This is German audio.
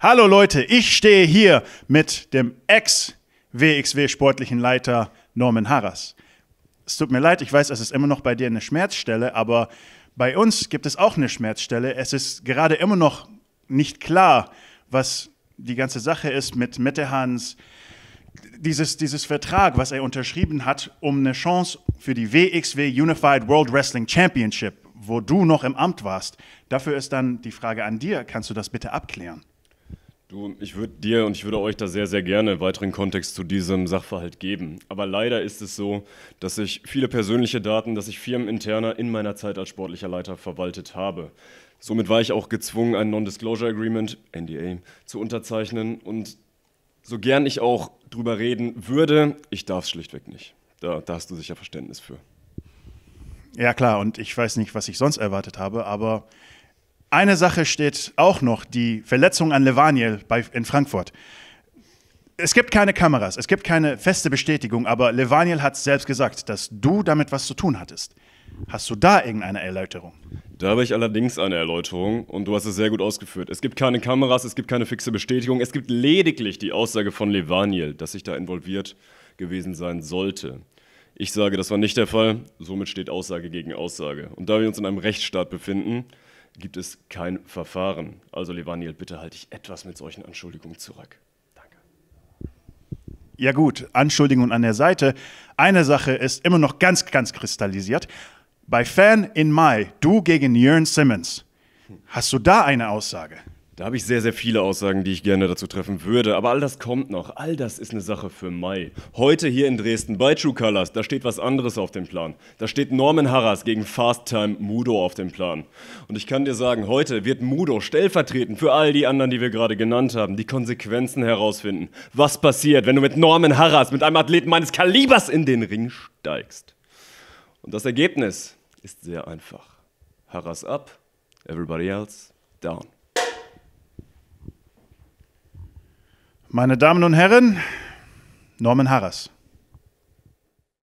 Hallo Leute, ich stehe hier mit dem Ex-WXW-sportlichen Leiter Norman Harras. Es tut mir leid, ich weiß, es ist immer noch bei dir eine Schmerzstelle, aber bei uns gibt es auch eine Schmerzstelle. Es ist gerade immer noch nicht klar, was die ganze Sache ist mit Mettehans, dieses, dieses Vertrag, was er unterschrieben hat, um eine Chance für die WXW Unified World Wrestling Championship, wo du noch im Amt warst. Dafür ist dann die Frage an dir, kannst du das bitte abklären? Du, ich würde dir und ich würde euch da sehr, sehr gerne weiteren Kontext zu diesem Sachverhalt geben. Aber leider ist es so, dass ich viele persönliche Daten, dass ich firmeninterner in meiner Zeit als sportlicher Leiter verwaltet habe. Somit war ich auch gezwungen, ein Non-Disclosure Agreement, NDA, zu unterzeichnen. Und so gern ich auch drüber reden würde, ich darf es schlichtweg nicht. Da, da hast du sicher Verständnis für. Ja, klar. Und ich weiß nicht, was ich sonst erwartet habe, aber eine Sache steht auch noch, die Verletzung an Levaniel bei, in Frankfurt. Es gibt keine Kameras, es gibt keine feste Bestätigung, aber Levaniel hat selbst gesagt, dass du damit was zu tun hattest. Hast du da irgendeine Erläuterung? Da habe ich allerdings eine Erläuterung und du hast es sehr gut ausgeführt. Es gibt keine Kameras, es gibt keine fixe Bestätigung, es gibt lediglich die Aussage von Levaniel, dass ich da involviert gewesen sein sollte. Ich sage, das war nicht der Fall, somit steht Aussage gegen Aussage. Und da wir uns in einem Rechtsstaat befinden, gibt es kein Verfahren. Also, Levaniel, bitte halte ich etwas mit solchen Anschuldigungen zurück. Danke. Ja gut, Anschuldigungen an der Seite. Eine Sache ist immer noch ganz, ganz kristallisiert. Bei Fan in Mai, du gegen Jörn Simmons. Hast du da eine Aussage? Da habe ich sehr, sehr viele Aussagen, die ich gerne dazu treffen würde. Aber all das kommt noch. All das ist eine Sache für Mai. Heute hier in Dresden bei True Colors, da steht was anderes auf dem Plan. Da steht Norman Harras gegen Fast Time Mudo auf dem Plan. Und ich kann dir sagen, heute wird Mudo stellvertretend für all die anderen, die wir gerade genannt haben, die Konsequenzen herausfinden. Was passiert, wenn du mit Norman Harras, mit einem Athleten meines Kalibers in den Ring steigst? Und das Ergebnis ist sehr einfach. Harras up, everybody else down. Meine Damen und Herren, Norman Harras.